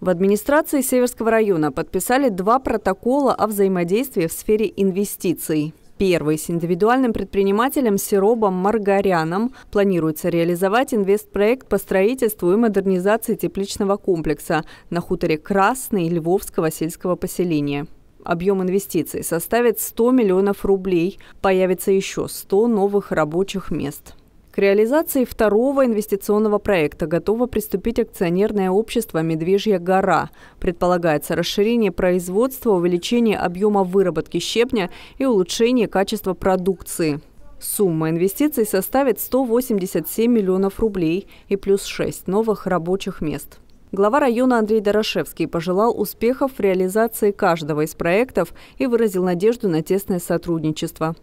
В администрации Северского района подписали два протокола о взаимодействии в сфере инвестиций. Первый с индивидуальным предпринимателем Сиробом Маргаряном планируется реализовать инвестпроект по строительству и модернизации тепличного комплекса на хуторе Красный Львовского сельского поселения. Объем инвестиций составит 100 миллионов рублей. Появится еще 100 новых рабочих мест. К реализации второго инвестиционного проекта готово приступить акционерное общество «Медвежья гора». Предполагается расширение производства, увеличение объема выработки щебня и улучшение качества продукции. Сумма инвестиций составит 187 миллионов рублей и плюс 6 новых рабочих мест. Глава района Андрей Дорошевский пожелал успехов в реализации каждого из проектов и выразил надежду на тесное сотрудничество.